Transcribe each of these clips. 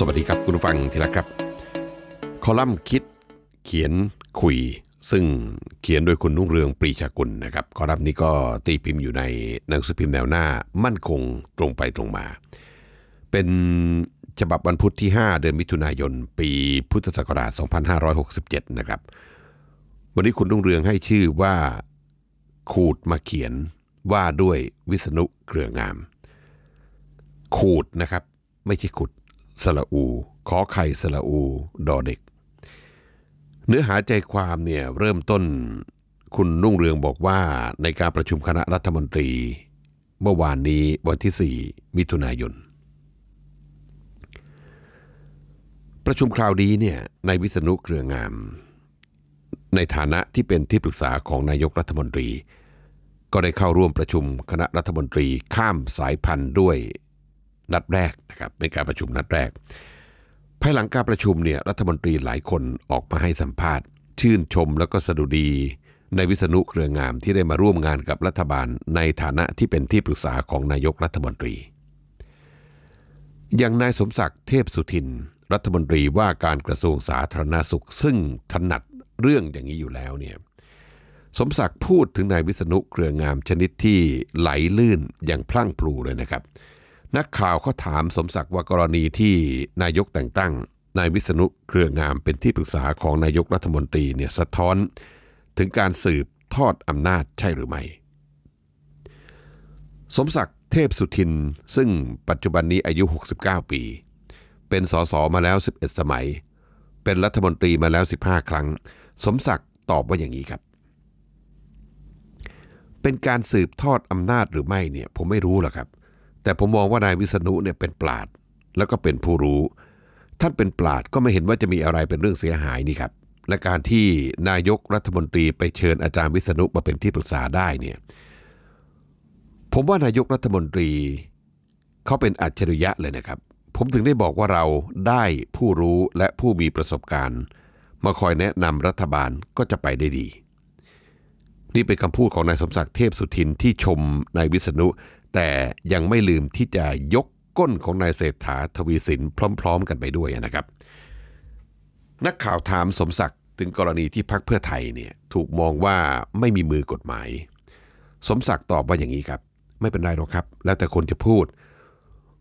สวัสดีครับคุณฟังทีละครับ คอลัมน์คิดเขียนคุย ซึ่งเขียนโดยคุณนุ่งเรืองปรีชากุลนะครับคอลัมน์นี้ก็ตีพิมพ์อยู่ในหนังสือพิมพ์แนวหน้ามั่นคงตรงไปตรงมา เป็นฉบับวันพุธที่ 5 เดือนมิถุนายน ปีพุทธศักราช2567นะครับวันนี้คุณนุ่งเรืองให้ชื่อว่าขูดมาเขียนว่าด้วยวิษณุเครืองามขูดนะครับไม่ใช่ขุดสละอูขอไข่สละอูดอเด็ก เนื้อหาใจความเนี่ยเริ่มต้น คุณนุ่งเรืองบอกว่าในการประชุมคณะรัฐมนตรีเมื่อวานนี้วันที่4มิถุนายนประชุมคราวนี้เนี่ยนายวิษณุเครืองาม ในฐานะที่เป็นที่ปรึกษาของนายกรัฐมนตรี ก็ได้เข้าร่วมประชุมคณะรัฐมนตรีข้ามสายพันธุ์ด้วยนัดแรกนะครับเป็นการประชุมนัดแรกภายหลังการประชุมเนี่ยรัฐมนตรีหลายคนออกมาให้สัมภาษณ์ ชื่นชมแล้วก็สดุดี ในวิษณุเครืองาม ที่ได้มาร่วมงานกับรัฐบาลในฐานะที่เป็นที่ปรึกษาของนายกรัฐมนตรี อย่างนายสมศักดิ์เทพสุทิน รัฐมนตรีว่าการกระทรวงสาธารณาสุข ซึ่งถนัดเรื่องอย่างนี้อยู่แล้วเนี่ยสมศักดิ์พูดถึงนายวิษณุเครืองามชนิดที่ไหลลื่นอย่างพลั่งพลูเลยนะครับเนักข่าวก็ถามสมศักดิ์ว่ากรณีที่นายกแต่งตั้งนายวิษณุเครืองามเป็นที่ปรึกษาของนายกรัฐมนตรีเนี่ยสะท้อนถึงการสืบทอดอำนาจใช่หรือไม่สมศักดิ์เทพสุทิน ซึ่งปัจจุบันนี้อายุ 69 ปี เป็นสสมาแล้ว 11 สมัย เป็นรัฐมนตรีมาแล้ว 15 ครั้ง สมศักดิ์ตอบว่าอย่างนี้ครับ เป็นการสืบทอดอำนาจหรือไม่เนี่ยผมไม่รู้หรอกครับแต่ผมมองว่านายวิษณุเนี่ยเป็นปราด แล้วก็เป็นผู้รู้ ท่านเป็นปราดก็ไม่เห็นว่าจะมีอะไรเป็นเรื่องเสียหายนี่ครับและการที่นายกรัฐมนตรีไปเชิญอาจารย์วิษณุมาเป็นที่ปรึกษาได้เนี่ยผมว่านายกรัฐมนตรี เขาเป็นอัจฉริยะเลยนะครับ ผมถึงได้บอกว่าเราได้ผู้รู้และผู้มีประสบการณ์ มาคอยแนะนำรัฐบาลก็จะไปได้ดี นี่เป็นคำพูดของนายสมศักดิ์เทพสุทินที่ชมนายวิษณุแต่ยังไม่ลืมที่จะยกก้นของนายเศรษฐา ทวีสินพร้อมๆกันไปด้วยนะครับ นักข่าวถามสมศักดิ์ถึงกรณีที่พักเพื่อไทยเนี่ย ถูกมองว่าไม่มีมือกฎหมาย สมศักดิ์ตอบว่าอย่างนี้ครับ ไม่เป็นไรหรอกครับ แล้วแต่คนจะพูด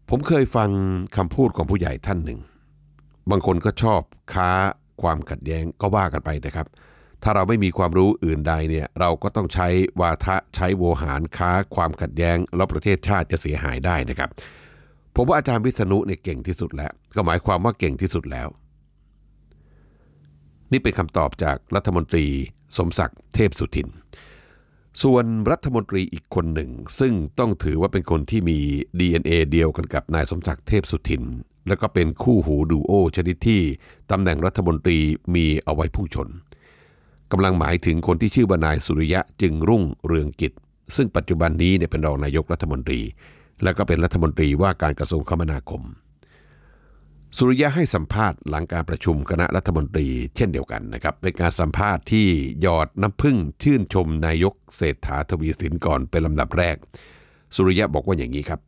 ผมเคยฟังคำพูดของผู้ใหญ่ท่านหนึ่ง บางคนก็ชอบค้าความขัดแย้งก็ว่ากันไปนะครับถ้าเราไม่มีความรู้อื่นใดเนี่ยเราก็ต้องใช้วาทะใช้โวหารค้าความขัดแย้ง แล้วประเทศชาติจะเสียหายได้นะครับผมว่าอาจารย์วิษณุเนี่ยเก่งที่สุดแล้ว ก็หมายความว่าเก่งที่สุดแล้ว นี่เป็นคำตอบจากรัฐมนตรีสมศักดิ์เทพสุทิน ส่วนรัฐมนตรีอีกคนหนึ่ง ซึ่งต้องถือว่าเป็นคนที่มี DNA เดียวกันกับนายสมศักดิ์เทพสุทิน และก็เป็นคู่หูดูโอชนิดที่ตำแหน่งรัฐมนตรีมีเอาไว้พุ่งชนกำลังหมายถึงคนที่ชื่อบนายสุริยะจึงรุ่งเรืองกิจซึ่งปัจจุบันนี้เนี่ยเป็นรองนายกรัฐมนตรี และก็เป็นรัฐมนตรีว่าการกระทรวงคมนาคม สุริยะให้สัมภาษณ์หลังการประชุมคณะรัฐมนตรี เช่นเดียวกันนะครับเป็นการสัมภาษณ์ที่หยอดน้ำพึ่งชื่นชมนายกเศรษฐาทวีสินก่อนเป็นลำดับแรก สุริยะบอกว่าอย่างนี้ครับ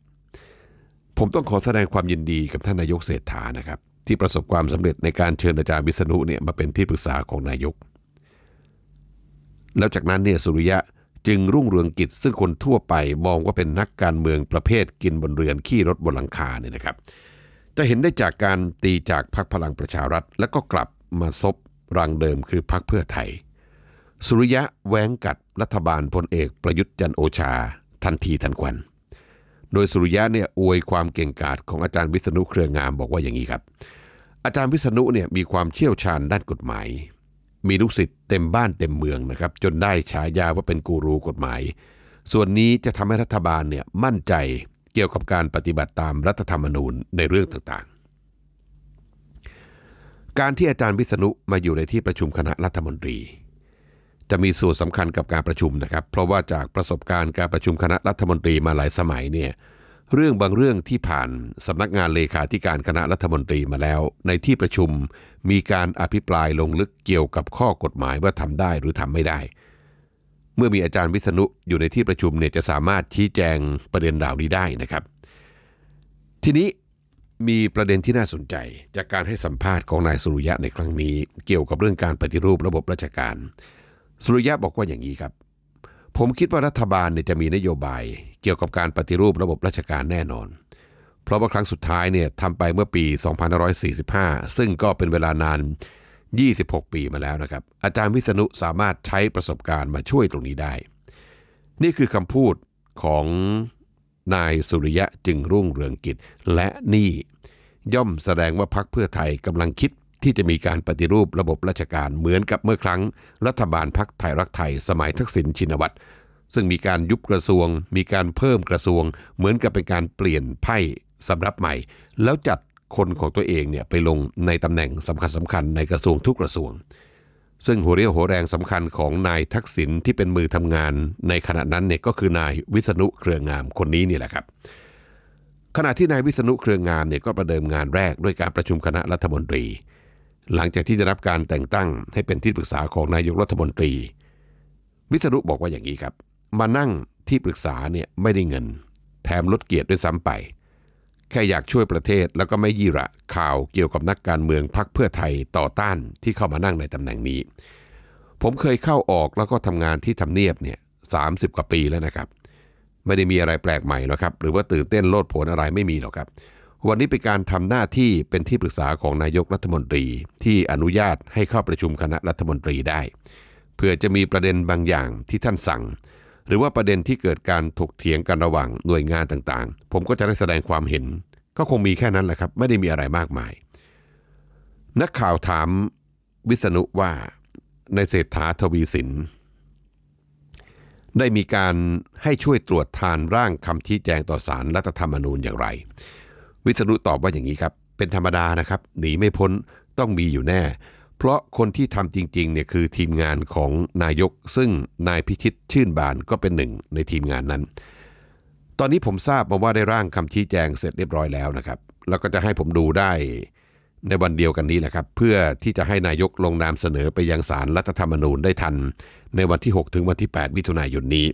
ผมต้องขอแสดงความยินดีกับท่านนายกเศรษฐา นะครับ ที่ประสบความสำเร็จในการเชิญอาจารย์วิษณุเนี่ยมาเป็นที่ปรึกษาของนายกแล้วจากนั้นเนี่ยสุริยะจึงรุ่งเรืองกิจซึ่งคนทั่วไปมองว่าเป็นนักการเมืองประเภทกินบนเรือนขี่รถบนหลังคาเนี่ยนะครับ จะเห็นได้จากการตีจากพรรคพลังประชารัฐ แล้วก็กลับมาซบรังเดิมคือพรรคเพื่อไทย สุริยะแหวงกัดรัฐบาลพลเอกประยุทธ์จันโอชา ทันทีทันควันโดยสุริยะเนี่ยอวยความเก่งกาจของอาจารย์วิษณุเครืองามบอกว่าอย่างนี้ครับ อาจารย์วิษณุเนี่ยมีความเชี่ยวชาญด้านกฎหมายมีลูกศิษย์เต็มบ้านเต็มเมืองนะครับจนได้ฉายาว่าเป็นกูรูกฎหมาย ส่วนนี้จะทำให้รัฐบาลเนี่ยมั่นใจเกี่ยวกับการปฏิบัติตามรัฐธรรมนูญในเรื่องต่างๆ การที่อาจารย์วิษณุมาอยู่ในที่ประชุมคณะรัฐมนตรี จะมีส่วนสำคัญกับการประชุมนะครับ เพราะว่าจากประสบการณ์การประชุมคณะรัฐมนตรีมาหลายสมัยเนี่ยเรื่องบางเรื่องที่ผ่านสำนักงานเลขาธิการคณะรัฐมนตรีมาแล้วในที่ประชุมมีการอภิปรายลงลึกเกี่ยวกับข้อกฎหมายว่าทำได้หรือทำไม่ได้ เมื่อมีอาจารย์วิษณุอยู่ในที่ประชุมเนี่ยจะสามารถชี้แจงประเด็นเหล่านี้ได้นะครับ ทีนี้มีประเด็นที่น่าสนใจ จากการให้สัมภาษณ์ของนายสุรยะในครั้งนี้ เกี่ยวกับเรื่องการปฏิรูประบบราชการ สุรยะบอกว่าอย่างนี้ครับ ผมคิดว่ารัฐบาลเนี่ยจะมีนโยบายเกี่ยวกับการปฏิรูประบบราชการแน่นอน เพราะว่าครั้งสุดท้ายเนี่ยทำไปเมื่อปี 2545 ซึ่งก็เป็นเวลานาน 26 ปีมาแล้วนะครับ อาจารย์วิษณุสามารถใช้ประสบการณ์มาช่วยตรงนี้ได้ นี่คือคำพูดของนายสุริยะจึงรุ่งเรืองกิจ และนี่ย่อมแสดงว่าพักเพื่อไทยกำลังคิดที่จะมีการปฏิรูประบบราชการเหมือนกับเมื่อครั้งรัฐบาลพักไทยรักไทย สมัยทักษิณชินวัตรซึ่งมีการยุบกระทรวง มีการเพิ่มกระทรวง เหมือนกับเป็นการเปลี่ยนไพ่สำรับใหม่ แล้วจัดคนของตัวเองเนี่ยไปลงในตำแหน่งสำคัญสำคัญในกระทรวงทุกกระทรวง ซึ่งหัวเรี่ยวหัวแรงสำคัญของนายทักษิณที่เป็นมือทำงานในขณะนั้นเนี่ยก็คือนายวิษณุเครืองามคนนี้นี่แหละครับ ขณะที่นายวิษณุเครืองามเนี่ยก็ประเดิมงานแรกด้วยการประชุมคณะรัฐมนตรี หลังจากที่ได้รับการแต่งตั้งให้เป็นที่ปรึกษาของนายกรัฐมนตรี วิษณุบอกว่าอย่างนี้ครับมานั่งที่ปรึกษาเนี่ยไม่ได้เงิน แถมลดเกียรติด้วยซ้ำไป แค่อยากช่วยประเทศแล้วก็ไม่ยี่ระข่าวเกี่ยวกับนักการเมืองพักเพื่อไทยต่อต้าน ที่เข้ามานั่งในตำแหน่งนี้ ผมเคยเข้าออกแล้วก็ทำงานที่ทำเนียบเนี่ยสากว่าปีแล้วนะครับ ไม่ได้มีอะไรแปลกใหม่หรอกครับ หรือว่าตื่นเต้นโลดโผนอะไรไม่มีหรอกครับวันนี้เป็นการทำหน้าที่เป็นที่ปรึกษาของนายกรัฐมนตรีที่อนุญาตให้เข้าประชุมคณะรัฐมนตรีได้ เพื่อจะมีประเด็นบางอย่างที่ท่านสั่งหรือว่าประเด็นที่เกิดการถกเถียงกันระหว่างหน่วยงานต่างๆ ผมก็จะได้แสดงความเห็น ก็คงมีแค่นั้นแหละครับ ไม่ได้มีอะไรมากมาย นักข่าวถามวิษณุว่าในเศรษฐาทวีสิน ได้มีการให้ช่วยตรวจทานร่างคำชี้แจงต่อสารรัฐธรรมนูญอย่างไร วิษณุตอบว่าอย่างนี้ครับ เป็นธรรมดานะครับ หนีไม่พ้นต้องมีอยู่แน่เพราะคนที่ทำจริงๆเนี่ยคือทีมงานของนายก ซึ่งนายพิชิตชื่นบานก็เป็นหนึ่งในทีมงานนั้น ตอนนี้ผมทราบมาว่าได้ร่างคำชี้แจงเสร็จเรียบร้อยแล้วนะครับ แล้วก็จะให้ผมดูได้ในวันเดียวกันนี้แหละครับ เพื่อที่จะให้นายกลงนามเสนอไปยังสารรัฐธรรมนูญได้ทัน ในวันที่ 6 ถึงวันที่ 8 มิถุนายนนี้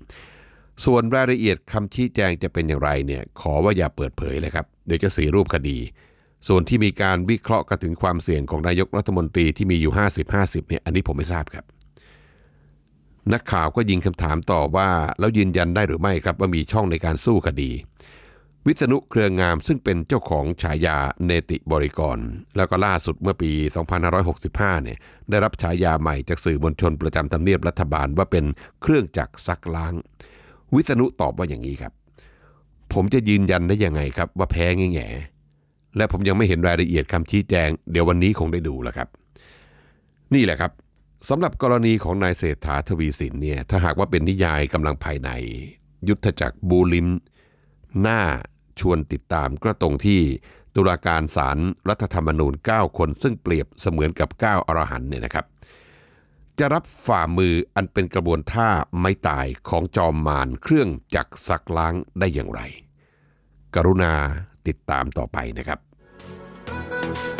ส่วนรายละเอียดคำชี้แจงจะเป็นอย่างไรเนี่ยขอว่าอย่าเปิดเผยเลยครับเดี๋ยวจะสีรูปคดีส่วนที่มีการวิเคราะห์กันถึงความเสี่ยงของนายกรัฐมนตรีที่มีอยู่ 50-50เนี่ยอันนี้ผมไม่ทราบครับ นักข่าวก็ยิงคำถามต่อว่า แล้วยืนยันได้หรือไม่ครับว่ามีช่องในการสู้คดี วิษณุเครืองามซึ่งเป็นเจ้าของฉายาเนติบริกร แล้วก็ล่าสุดเมื่อปี2565เนี่ยได้รับฉายาใหม่จากสื่อมวลชนประจำทำเนียบรัฐบาลว่าเป็นเครื่องจักรซักล้าง วิษณุตอบว่าอย่างนี้ครับ ผมจะยืนยันได้ยังไงครับ ว่าแพ้แง่และผมยังไม่เห็นรายละเอียดคำชี้แจงเดี๋ยววันนี้คงได้ดูแล้วครับ นี่แหละครับสำหรับกรณีของนายเศรษฐาทวีสินเนี่ยถ้าหากว่าเป็นนิยายกำลังภายใน ยุทธจักรบูลิมหน้าชวนติดตามกระตรงที่ตุลาการศาลรรัฐธรรมนูญ9คน ซึ่งเปรียบเสมือนกับ 9 อรหันเนี่ยนะครับ จะรับฝ่ามืออันเป็นกระบวนท่าไม่ตายของจอมมารเครื่องจักรสักล้างได้อย่างไร กรุณาติดตามต่อไปนะครับ Thank you.